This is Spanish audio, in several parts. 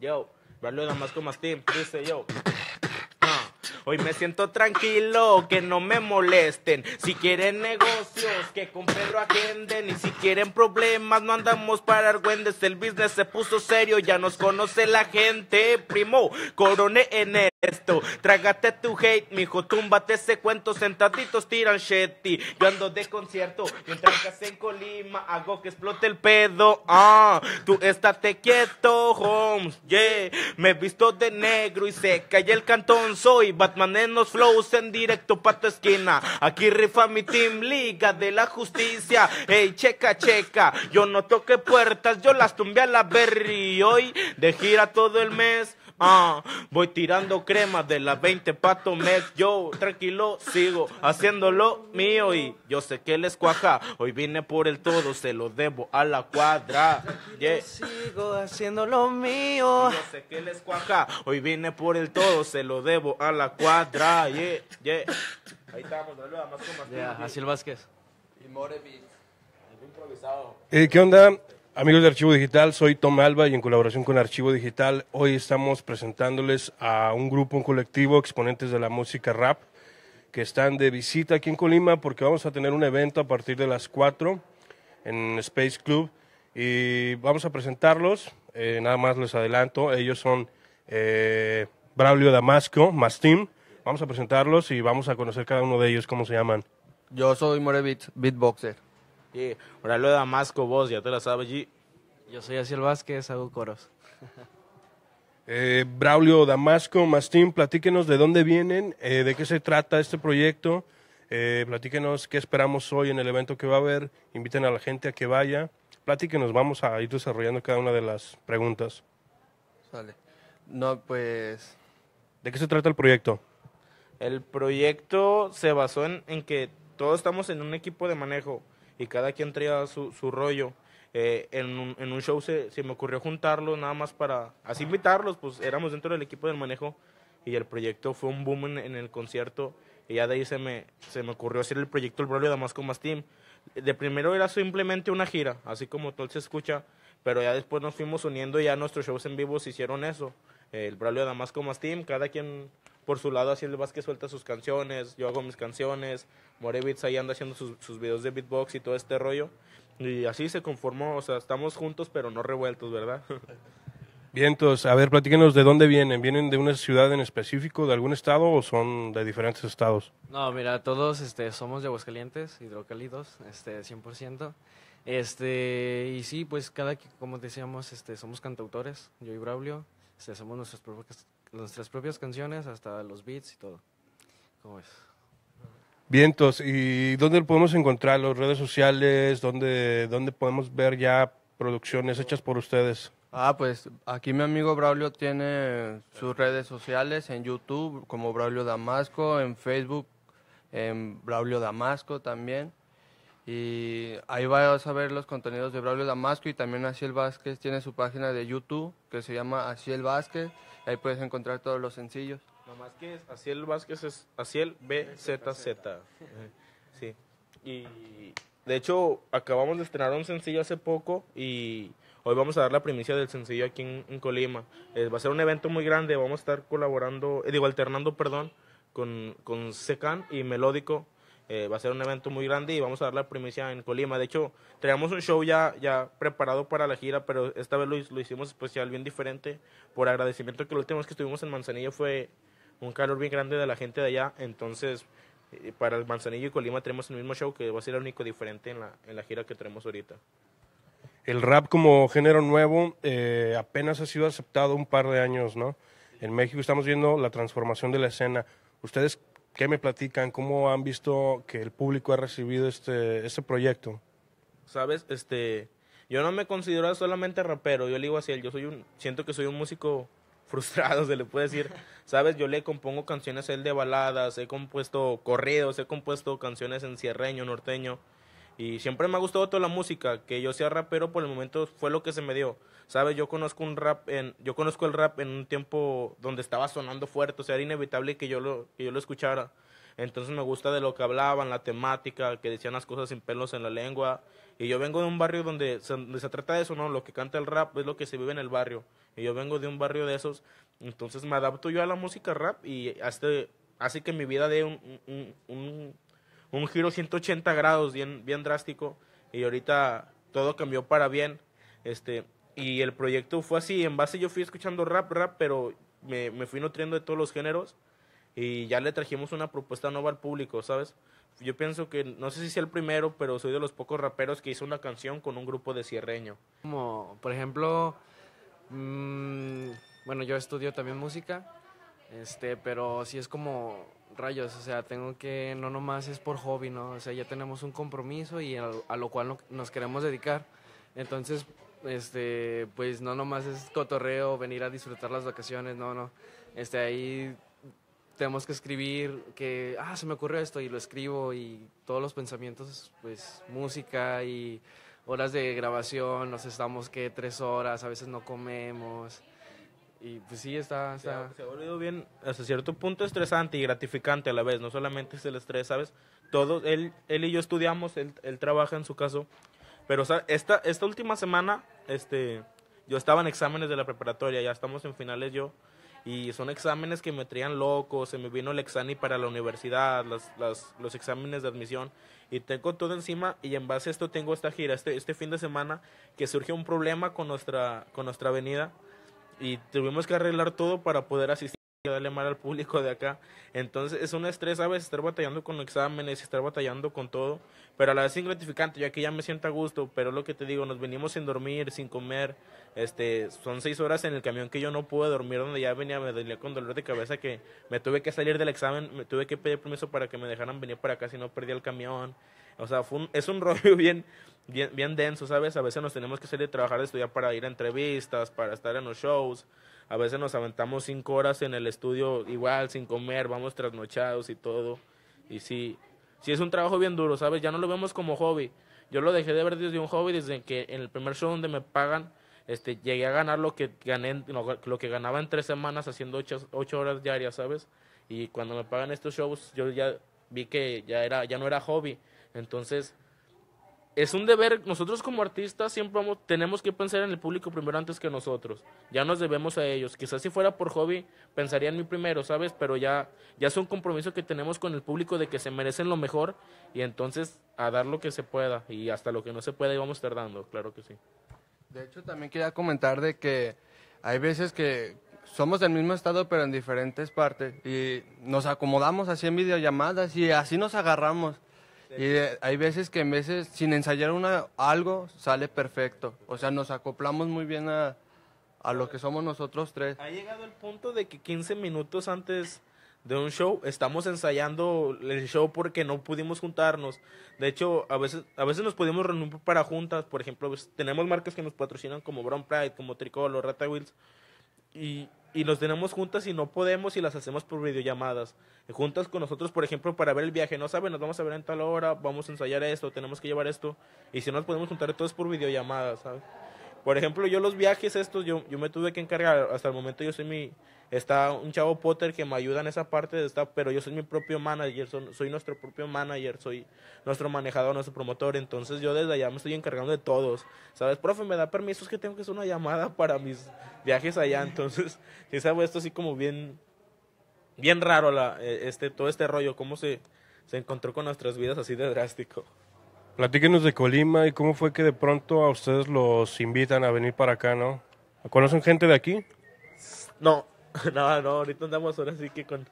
Yo, verlo nada más con Steam, dice yo. Hoy me siento tranquilo, que no me molesten. Si quieren negocios, que con Pedro agenden. Y si quieren problemas, no andamos para argüendes. El business se puso serio, ya nos conoce la gente. Primo, corone en el esto. Trágate tu hate, mijo, túmbate ese cuento, sentaditos tiran shetty. Yo ando de concierto, mientras que en Colima hago que explote el pedo. Ah, tú estate quieto, homes, yeah. Me visto de negro y se cae el cantón. Soy Batman en los flows en directo pa' tu esquina. Aquí rifa mi team, Liga de la Justicia. Hey, checa, checa, yo no toqué puertas, yo las tumbé a la berry. Hoy de gira todo el mes Ah, voy tirando crema de las 20 pato mes. Yo tranquilo sigo haciéndolo mío y yo sé que les cuaja Hoy vine por el todo, se lo debo a la cuadra. Yeah. Sigo haciendo lo mío. Yo sé que les cuaja Hoy vine por el todo, se lo debo a la cuadra. Ahí estamos, más con más. Vázquez. Y More Improvisado. ¿Y qué onda? Amigos de Archivo Digital, soy Tom Alba y en colaboración con Archivo Digital hoy estamos presentándoles a un grupo, un colectivo, exponentes de la música rap que están de visita aquí en Colima porque vamos a tener un evento a partir de las 4 en Space Club y vamos a presentarlos, eh, nada más les adelanto, ellos son eh, Braulio Damasco, Mastim, vamos a presentarlos y vamos a conocer cada uno de ellos, cómo se llaman. Yo soy Morebit, beatboxer. Y lo de Damasco, vos, ya te la sabes, G. Yo soy Asiel Vázquez, hago coros. Eh, Braulio Damasco, Mastín, platíquenos de dónde vienen, eh, de qué se trata este proyecto. Eh, platíquenos qué esperamos hoy en el evento que va a haber. Inviten a la gente a que vaya. Platíquenos, vamos a ir desarrollando cada una de las preguntas. Sale. No, pues. ¿De qué se trata el proyecto? El proyecto se basó en que todos estamos en un equipo de manejo y cada quien traía su, rollo. Eh, en, un, show se, se, me ocurrió juntarlos nada más para así invitarlos, pues éramos dentro del equipo del manejo y el proyecto fue un boom en, el concierto y ya de ahí se me, se me ocurrió hacer el proyecto El de Damasco Más Team. De primero era simplemente una gira, así como todo se escucha, pero ya después nos fuimos uniendo y ya nuestros shows en vivo se hicieron eso. El de Damasco Más Team, cada quien por su lado así el Vázquez suelta sus canciones, yo hago mis canciones, Morevitz ahí anda haciendo sus, videos de beatbox y todo este rollo. Y así se conformó, o sea, estamos juntos pero no revueltos, ¿verdad? Bien, entonces, a ver, platíquenos de dónde vienen. ¿Vienen de una ciudad en específico, de algún estado o son de diferentes estados? No, mira, todos este, somos de Aguascalientes, hidrocálidos, este, 100%. Este, y sí, pues cada, que como decíamos, este, somos cantautores, yo y Braulio, este, hacemos somos nuestras propias, nuestras propias canciones hasta los beats y todo. ¿Cómo es? Vientos, ¿y dónde podemos encontrar? ¿Las redes sociales? ¿Dónde, ¿Dónde podemos ver ya producciones hechas por ustedes? Ah, pues aquí mi amigo Braulio tiene sus redes sociales en YouTube como Braulio Damasco, en Facebook en Braulio Damasco también. Y ahí vas a ver los contenidos de Braulio Damasco y también Asiel Vázquez tiene su página de YouTube que se llama Asiel Vázquez. Ahí puedes encontrar todos los sencillos. Nomás que es Asiel Vázquez es Asiel BZZ. Sí. Y de hecho acabamos de estrenar un sencillo hace poco y hoy vamos a dar la primicia del sencillo aquí en, Colima. Eh, va a ser un evento muy grande, vamos a estar colaborando, eh, digo, alternando, perdón, con, con Secan y Melódico eh, va a ser un evento muy grande y vamos a dar la primicia en Colima. De hecho, tenemos un show ya, ya preparado para la gira, pero esta vez lo, lo hicimos especial, bien diferente, por agradecimiento que lo último que estuvimos en Manzanillo fue un calor bien grande de la gente de allá. Entonces, eh, para el Manzanillo y Colima tenemos el mismo show que va a ser el único diferente en la, en la gira que tenemos ahorita. El rap como género nuevo eh, apenas ha sido aceptado un par de años, ¿no? En México estamos viendo la transformación de la escena. ¿Ustedes ¿Qué me platican? ¿Cómo han visto que el público ha recibido este, este, proyecto? Sabes, este, yo no me considero solamente rapero, yo le digo así, yo soy un, siento que soy un músico frustrado, se le puede decir, sabes, yo le compongo canciones él de baladas, he compuesto corridos, he compuesto canciones en cierreño, norteño, y siempre me ha gustado toda la música, que yo sea rapero por el momento fue lo que se me dio. ¿Sabes? Yo conozco un rap en yo conozco el rap en un tiempo donde estaba sonando fuerte, o sea, era inevitable que yo lo yo lo escuchara. Entonces me gusta de lo que hablaban, la temática, que decían las cosas sin pelos en la lengua. Y yo vengo de un barrio donde se, trata de eso, ¿no? Lo que canta el rap es lo que se vive en el barrio. Y yo vengo de un barrio de esos. Entonces me adapto yo a la música rap y hasta, este, hace que mi vida dé un un giro 180 grados bien, bien drástico y ahorita todo cambió para bien. Este, y el proyecto fue así, en base yo fui escuchando rap, rap, pero me, me fui nutriendo de todos los géneros y ya le trajimos una propuesta nueva al público, ¿sabes? Yo pienso que, no sé si sea el primero, pero soy de los pocos raperos que hizo una canción con un grupo de cierreño. Como, por ejemplo, mm, bueno, yo estudio también música, este, pero sí es como rayos, o sea, tengo que, no nomás es por hobby, ¿no? O sea, ya tenemos un compromiso y a, lo cual nos queremos dedicar. Entonces, este, pues no nomás es cotorreo, venir a disfrutar las vacaciones, no, no. Este, ahí tenemos que escribir, que, ah, se me ocurrió esto y lo escribo y todos los pensamientos, pues música y horas de grabación, nos estamos que tres horas, a veces no comemos. Y pues sí, está... Se, ha, se, bien hasta cierto punto estresante y gratificante a la vez. No solamente es el estrés, ¿sabes? todo él, él y yo estudiamos, él, él trabaja en su caso. Pero esta, esta última semana, este, yo estaba en exámenes de la preparatoria, ya estamos en finales yo. Y son exámenes que me traían loco, se me vino el examen para la universidad, las, las, los exámenes de admisión. Y tengo todo encima y en base a esto tengo esta gira, este, este fin de semana, que surge un problema con nuestra, con nuestra avenida y tuvimos que arreglar todo para poder asistir y darle mal al público de acá. Entonces es un estrés ¿sabes? estar batallando con exámenes, estar batallando con todo, pero a la vez es gratificante, ya que ya me siento a gusto, pero lo que te digo, nos venimos sin dormir, sin comer, este, son seis horas en el camión que yo no pude dormir, donde ya venía, me dolía con dolor de cabeza que me tuve que salir del examen, me tuve que pedir permiso para que me dejaran venir para acá si no perdía el camión. O sea, es un rollo bien, bien, denso, ¿sabes? A veces nos tenemos que salir de trabajar, de estudiar para ir a entrevistas, para estar en los shows. A veces nos aventamos cinco horas en el estudio igual, sin comer, vamos trasnochados y todo. Y sí, sí es un trabajo bien duro, ¿sabes? Ya no lo vemos como hobby. Yo lo dejé de ver desde un hobby desde que en el primer show donde me pagan, este, llegué a ganar lo que gané, lo que ganaba en tres semanas haciendo ocho, ocho horas diarias, ¿sabes? Y cuando me pagan estos shows, yo ya vi que ya era, ya no era hobby, entonces, es un deber, nosotros como artistas siempre tenemos que pensar en el público primero antes que nosotros, ya nos debemos a ellos, quizás si fuera por hobby pensaría en mí primero, ¿sabes? Pero ya, ya es un compromiso que tenemos con el público de que se merecen lo mejor y entonces a dar lo que se pueda y hasta lo que no se pueda íbamos tardando, claro que sí. De hecho, también quería comentar de que hay veces que somos del mismo estado pero en diferentes partes y nos acomodamos así en videollamadas y así nos agarramos y hay veces que en veces, sin ensayar una, algo, sale perfecto. O sea, nos acoplamos muy bien a, a lo que somos nosotros tres. Ha llegado el punto de que 15 minutos antes de un show estamos ensayando el show porque no pudimos juntarnos. De hecho, a veces, a veces nos pudimos reunir para juntas. Por ejemplo, pues, tenemos marcas que nos patrocinan como Brown Pride, como Tricolor, Rata Wheels. Y y los tenemos juntas y no podemos y las hacemos por videollamadas. Juntas con nosotros, por ejemplo, para ver el viaje. No saben, nos vamos a ver en tal hora, vamos a ensayar esto, tenemos que llevar esto. Y si no nos podemos juntar todos por videollamadas, ¿sabes? Por ejemplo, yo los viajes estos, yo, yo me tuve que encargar, hasta el momento yo soy mi, está un chavo Potter que me ayuda en esa parte, de esta, pero yo soy mi propio manager, soy nuestro propio manager, soy nuestro manejador, nuestro promotor, entonces yo desde allá me estoy encargando de todos, ¿sabes? Profe, me da permisos que tengo que hacer una llamada para mis viajes allá, entonces, se ha esto así como bien, bien raro la, eh, este, todo este rollo, cómo se, se encontró con nuestras vidas así de drástico. Platíquenos de Colima y cómo fue que de pronto a ustedes los invitan a venir para acá, ¿no? ¿Conocen gente de aquí? No, no, no, ahorita andamos ahora así que con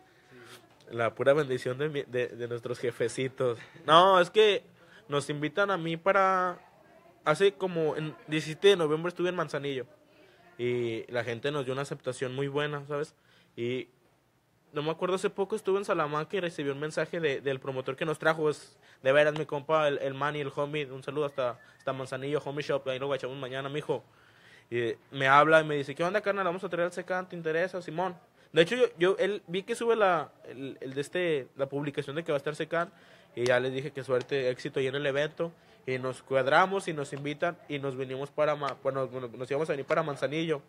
la pura bendición de, de, de nuestros jefecitos. No, es que nos invitan a mí para... Hace como el 17 de noviembre estuve en Manzanillo y la gente nos dio una aceptación muy buena, ¿sabes? Y no me acuerdo, hace poco estuve en Salamanca y recibí un mensaje de, del promotor que nos trajo. Es, de veras, mi compa, el, el Manny, el homie. Un saludo hasta, hasta Manzanillo, homie shop. Ahí lo guachamos mañana, mijo. Y me habla y me dice, ¿qué onda, carnal? Vamos a traer al SECAN, ¿te interesa, Simón? De hecho, yo, yo él, vi que sube la, el, de este, la publicación de que va a estar Secan y ya les dije que suerte, éxito y en el evento. Y nos cuadramos y nos invitan y nos para, bueno, nos íbamos a venir para Manzanillo.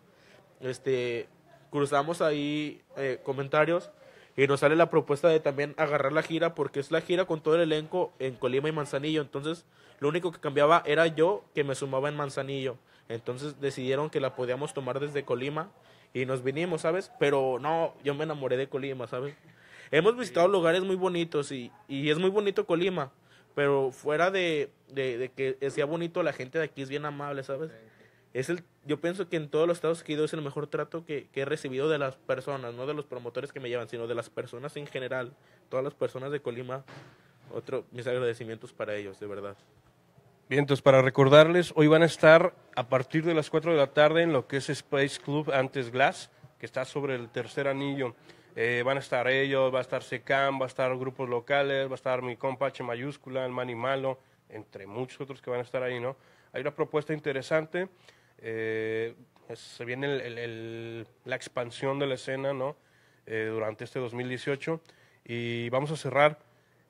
Este, cruzamos ahí eh, comentarios y nos sale la propuesta de también agarrar la gira porque es la gira con todo el elenco en Colima y Manzanillo. Entonces, lo único que cambiaba era yo que me sumaba en Manzanillo. Entonces decidieron que la podíamos tomar desde Colima y nos vinimos, ¿sabes? Pero no, yo me enamoré de Colima, ¿sabes? Hemos visitado lugares muy bonitos y, y es muy bonito Colima, pero fuera de, de, de que sea bonito, la gente de aquí es bien amable, ¿sabes? es el, yo pienso que en todos los estados que he es el mejor trato que, he recibido de las personas, no de los promotores que me llevan, sino de las personas en general, todas las personas de Colima, otro, mis agradecimientos para ellos, de verdad. Bien, entonces para recordarles, hoy van a estar a partir de las 4 de la tarde en lo que es Space Club antes Glass, que está sobre el tercer anillo. Eh, van a estar ellos, va a estar SECAM, va a estar grupos locales, va a estar mi compa H mayúscula, el Mani Malo, entre muchos otros que van a estar ahí, ¿no? Hay una propuesta interesante. Eh, pues, se viene la expansión de la escena, ¿no? Eh, durante este 2018 y vamos a cerrar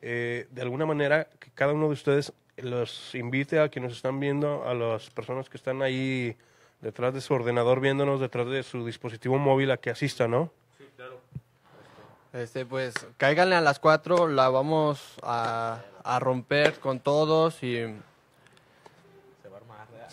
eh, de alguna manera que cada uno de ustedes los invite a quienes están viendo, a las personas que están ahí detrás de su ordenador viéndonos, detrás de su dispositivo móvil, a que asista, ¿no? Este, pues cáiganle a las cuatro la vamos a, a romper con todos y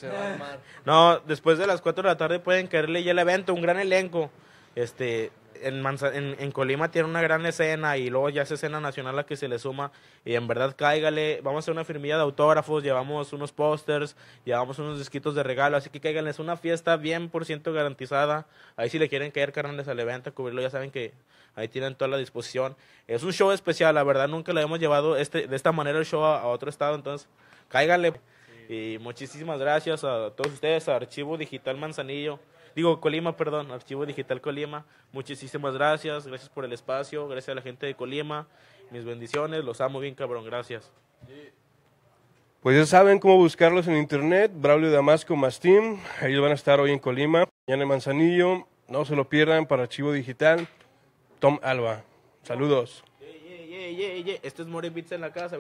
No, después de las 4 de la tarde pueden caerle ya el evento, un gran elenco. Este, en, Colima tiene una gran escena y luego ya es escena nacional la que se le suma. Y en verdad, cáigale. Vamos a hacer una firmilla de autógrafos, llevamos unos pósters, llevamos unos disquitos de regalo. Así que cáigale, es una fiesta bien por ciento garantizada. Ahí si le quieren caer carnales al evento, cubrirlo, ya saben que ahí tienen toda la disposición. Es un show especial, la verdad, nunca lo hemos llevado este, de esta manera el show a, a otro estado. Entonces, cáigale. Y muchísimas gracias a todos ustedes, a Archivo Digital Manzanillo, digo Colima, perdón, Archivo Digital Colima. Muchísimas gracias, gracias por el espacio, gracias a la gente de Colima. Mis bendiciones, los amo bien, cabrón, gracias. Pues ya saben cómo buscarlos en internet, Braulio Damasco team, ellos van a estar hoy en Colima, mañana en Manzanillo, no se lo pierdan para Archivo Digital, Tom Alba, saludos. es More en la casa,